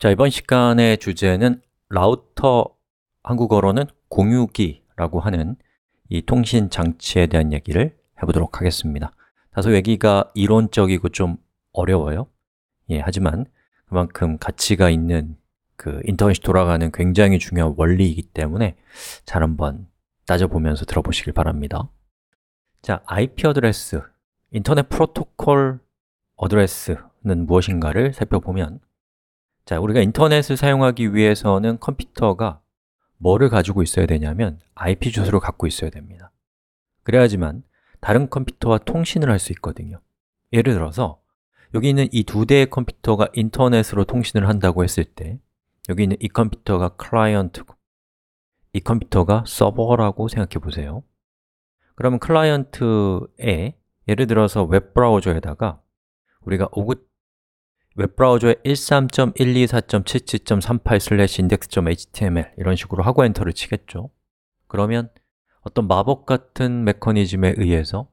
자, 이번 시간의 주제는 라우터 한국어로는 공유기라고 하는 이 통신 장치에 대한 얘기를 해보도록 하겠습니다. 다소 얘기가 이론적이고 좀 어려워요. 예, 하지만 그만큼 가치가 있는 그 인터넷이 돌아가는 굉장히 중요한 원리이기 때문에 잘 한번 따져보면서 들어보시길 바랍니다. 자, IP 어드레스, 인터넷 프로토콜 어드레스는 무엇인가를 살펴보면 자, 우리가 인터넷을 사용하기 위해서는 컴퓨터가 뭐를 가지고 있어야 되냐면 IP 주소를 갖고 있어야 됩니다 그래야지만 다른 컴퓨터와 통신을 할 수 있거든요 예를 들어서 여기 있는 이 두 대의 컴퓨터가 인터넷으로 통신을 한다고 했을 때 여기 있는 이 컴퓨터가 클라이언트고 이 컴퓨터가 서버라고 생각해 보세요 그러면 클라이언트에 예를 들어서 웹브라우저에다가 우리가 오그 웹브라우저에 13.124.77.38/index.html 이런 식으로 하고 엔터를 치겠죠 그러면 어떤 마법 같은 메커니즘에 의해서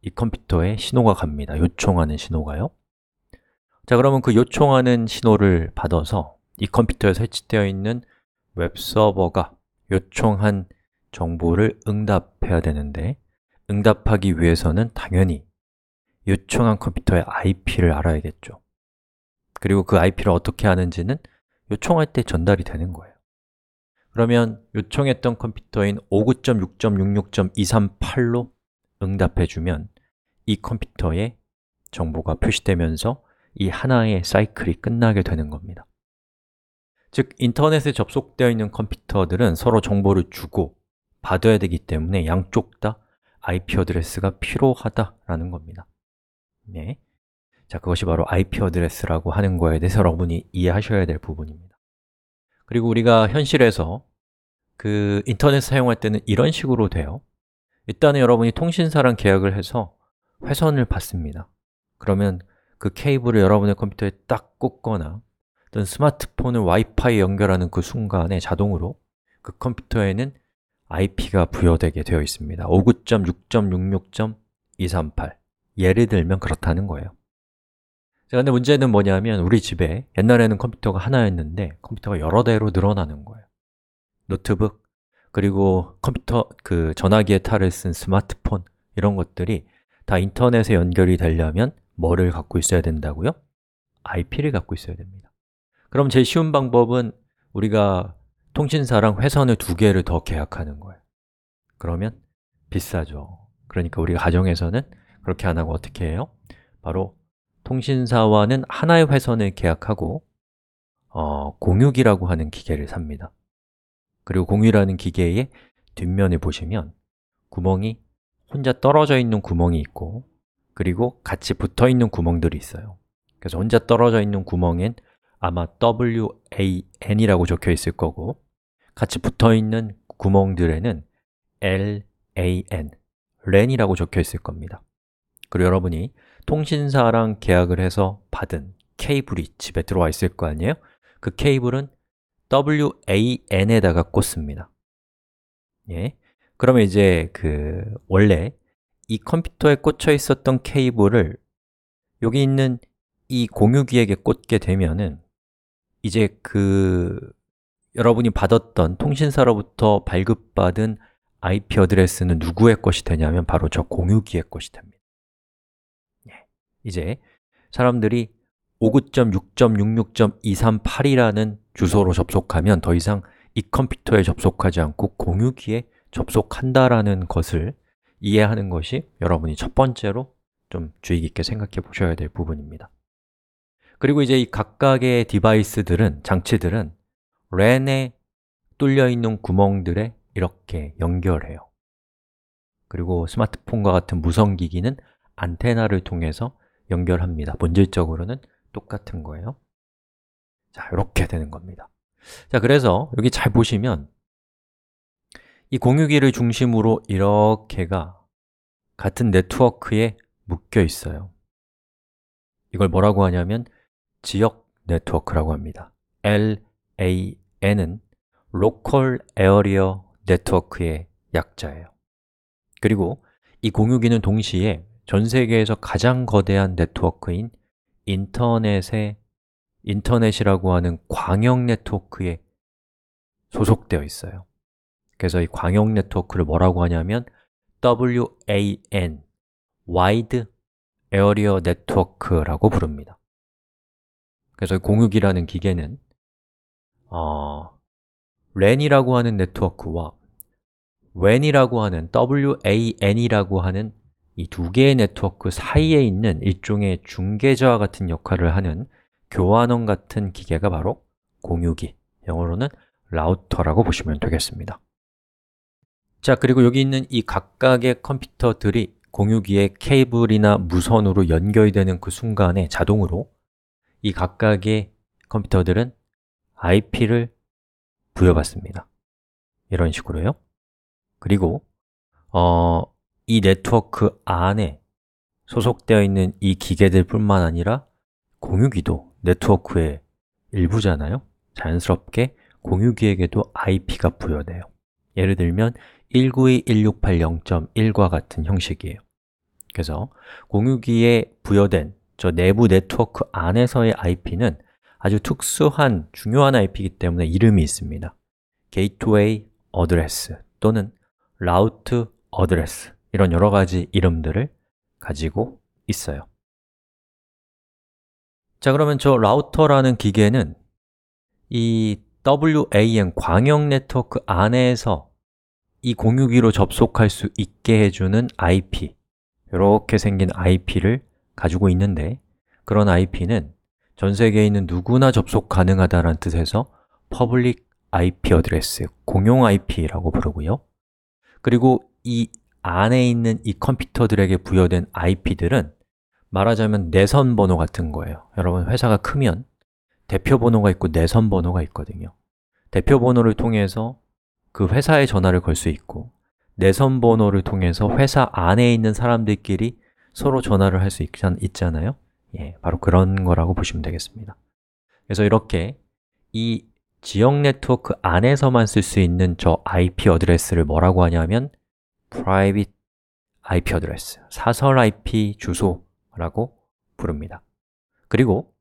이 컴퓨터에 신호가 갑니다 요청하는 신호가요 자 그러면 그 요청하는 신호를 받아서 이 컴퓨터에 설치되어 있는 웹서버가 요청한 정보를 응답해야 되는데 응답하기 위해서는 당연히 요청한 컴퓨터의 IP를 알아야겠죠 그리고 그 IP를 어떻게 하는지는 요청할 때 전달이 되는 거예요 그러면 요청했던 컴퓨터인 5 9 6 6 2 3 8로 응답해주면 이 컴퓨터에 정보가 표시되면서 이 하나의 사이클이 끝나게 되는 겁니다 즉, 인터넷에 접속되어 있는 컴퓨터들은 서로 정보를 주고 받아야 되기 때문에 양쪽 다 IP 어드레스가 필요하다라는 겁니다 네. 자, 그것이 바로 IP 어드레스라고 하는 거에 대해서 여러분이 이해하셔야 될 부분입니다. 그리고 우리가 현실에서 그 인터넷 사용할 때는 이런 식으로 돼요. 일단은 여러분이 통신사랑 계약을 해서 회선을 받습니다. 그러면 그 케이블을 여러분의 컴퓨터에 딱 꽂거나 또는 스마트폰을 와이파이 연결하는 그 순간에 자동으로 그 컴퓨터에는 IP가 부여되게 되어 있습니다. 59.6.66.238 예를 들면 그렇다는 거예요. 근데 문제는 뭐냐면 우리 집에 옛날에는 컴퓨터가 하나였는데 컴퓨터가 여러 대로 늘어나는 거예요 노트북, 그리고 컴퓨터, 그 전화기에 탈을 쓴 스마트폰 이런 것들이 다 인터넷에 연결이 되려면 뭐를 갖고 있어야 된다고요? IP를 갖고 있어야 됩니다 그럼 제일 쉬운 방법은 우리가 통신사랑 회선을 두 개를 더 계약하는 거예요 그러면 비싸죠 그러니까 우리가 가정에서는 그렇게 안 하고 어떻게 해요? 바로 통신사와는 하나의 회선을 계약하고 어, 공유기라고 하는 기계를 삽니다 그리고 공유라는 기계의 뒷면을 보시면 구멍이 혼자 떨어져 있는 구멍이 있고 그리고 같이 붙어 있는 구멍들이 있어요 그래서 혼자 떨어져 있는 구멍엔 아마 WAN이라고 적혀 있을 거고 같이 붙어 있는 구멍들에는 LAN, l a n 이라고 적혀 있을 겁니다 그리고 여러분이 통신사랑 계약을 해서 받은 케이블이 집에 들어와 있을 거 아니에요? 그 케이블은 WAN에다가 꽂습니다. 예. 그러면 이제 그 원래 이 컴퓨터에 꽂혀 있었던 케이블을 여기 있는 이 공유기에게 꽂게 되면은 이제 그 여러분이 받았던 통신사로부터 발급받은 IP 어드레스는 누구의 것이 되냐면 바로 저 공유기의 것이 됩니다. 이제 사람들이 59.6.66.238이라는 주소로 접속하면 더 이상 이 컴퓨터에 접속하지 않고 공유기에 접속한다라는 것을 이해하는 것이 여러분이 첫 번째로 좀 주의 깊게 생각해 보셔야 될 부분입니다 그리고 이제 이 각각의 디바이스들은, 장치들은 랜에 뚫려 있는 구멍들에 이렇게 연결해요 그리고 스마트폰과 같은 무선 기기는 안테나를 통해서 연결합니다 본질적으로는 똑같은 거예요 자, 이렇게 되는 겁니다 자, 그래서 여기 잘 보시면 이 공유기를 중심으로 이렇게가 같은 네트워크에 묶여 있어요 이걸 뭐라고 하냐면 지역 네트워크라고 합니다 LAN은 Local Area Network의 약자예요 그리고 이 공유기는 동시에 전 세계에서 가장 거대한 네트워크인 인터넷의 인터넷이라고 하는 광역 네트워크에 소속되어 있어요. 그래서 이 광역 네트워크를 뭐라고 하냐면 WAN, Wide Area Network라고 부릅니다. 그래서 공유기라는 기계는 어, LAN이라고 하는 네트워크와 WAN이라고 하는 WAN이라고 하는 이두 개의 네트워크 사이에 있는 일종의 중개자와 같은 역할을 하는 교환원 같은 기계가 바로 공유기, 영어로는 라우터라고 보시면 되겠습니다 자, 그리고 여기 있는 이 각각의 컴퓨터들이 공유기의 케이블이나 무선으로 연결되는 그 순간에 자동으로 이 각각의 컴퓨터들은 IP를 부여받습니다 이런 식으로요 그리고 어, 이 네트워크 안에 소속되어 있는 이 기계들 뿐만 아니라 공유기도 네트워크의 일부잖아요 자연스럽게 공유기에게도 IP가 부여돼요 예를 들면 192.168.0.1과 같은 형식이에요 그래서 공유기에 부여된 저 내부 네트워크 안에서의 IP는 아주 특수한 중요한 IP이기 때문에 이름이 있습니다 게이 Address 또는 라우트 r e s s 이런 여러 가지 이름들을 가지고 있어요 자 그러면 저 라우터라는 기계는 이 WAN 광역 네트워크 안에서 이 공유기로 접속할 수 있게 해주는 IP 이렇게 생긴 IP를 가지고 있는데 그런 IP는 전 세계에 있는 누구나 접속 가능하다는 뜻에서 Public IP 어드레스, 공용 IP라고 부르고요 그리고 이 안에 있는 이 컴퓨터들에게 부여된 IP들은 말하자면 내선 번호 같은 거예요 여러분 회사가 크면 대표 번호가 있고 내선 번호가 있거든요 대표 번호를 통해서 그 회사에 전화를 걸 수 있고 내선 번호를 통해서 회사 안에 있는 사람들끼리 서로 전화를 할 수 있잖아요 예, 바로 그런 거라고 보시면 되겠습니다 그래서 이렇게 이 지역 네트워크 안에서만 쓸 수 있는 저 IP 어드레스를 뭐라고 하냐면 private IP address, 사설 IP 주소라고 부릅니다. 그리고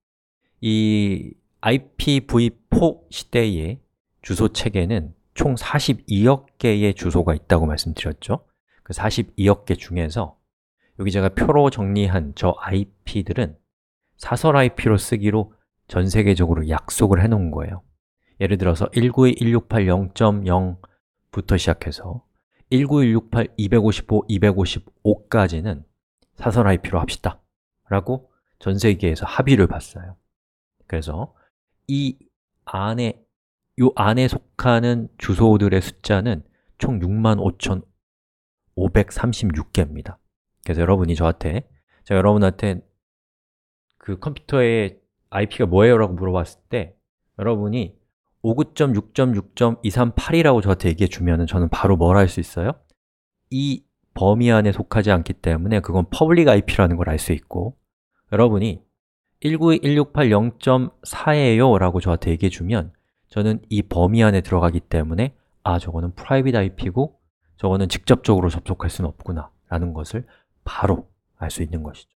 이 IPv4 시대의 주소 체계는 총 42억 개의 주소가 있다고 말씀드렸죠. 그 42억 개 중에서 여기 제가 표로 정리한 저 IP들은 사설 IP로 쓰기로 전 세계적으로 약속을 해 놓은 거예요. 예를 들어서 192.168.0.0부터 시작해서 19168, 255, 255까지는 사설 IP로 합시다 라고 전 세계에서 합의를 봤어요 그래서 이 안에 이 안에 속하는 주소들의 숫자는 총 65,536개입니다 그래서 여러분이 저한테 제가 여러분한테 그 컴퓨터의 IP가 뭐예요? 라고 물어봤을 때 여러분이 59.6.6.238이라고 저한테 얘기해 주면 저는 바로 뭘 할 수 있어요? 이 범위 안에 속하지 않기 때문에 그건 퍼블릭 IP라는 걸 알 수 있고 여러분이 1 9 1 6 8 0 4에요 라고 저한테 얘기해 주면 저는 이 범위 안에 들어가기 때문에 아, 저거는 프라이빗 IP고 저거는 직접적으로 접속할 수는 없구나 라는 것을 바로 알 수 있는 것이죠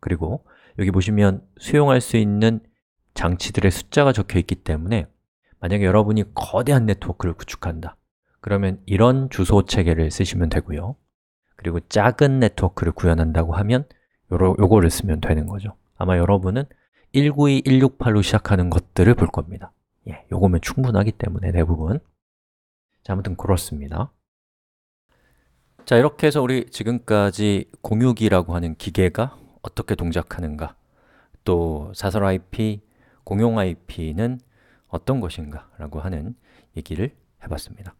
그리고 여기 보시면 수용할 수 있는 장치들의 숫자가 적혀 있기 때문에 만약에 여러분이 거대한 네트워크를 구축한다 그러면 이런 주소 체계를 쓰시면 되고요 그리고 작은 네트워크를 구현한다고 하면 요러, 요거를 쓰면 되는 거죠 아마 여러분은 192168로 시작하는 것들을 볼 겁니다 예, 요거면 충분하기 때문에 대부분 자, 아무튼 그렇습니다 자, 이렇게 해서 우리 지금까지 공유기라고 하는 기계가 어떻게 동작하는가 또 사설 IP, 공용 IP는 어떤 것인가 라고 하는 얘기를 해봤습니다.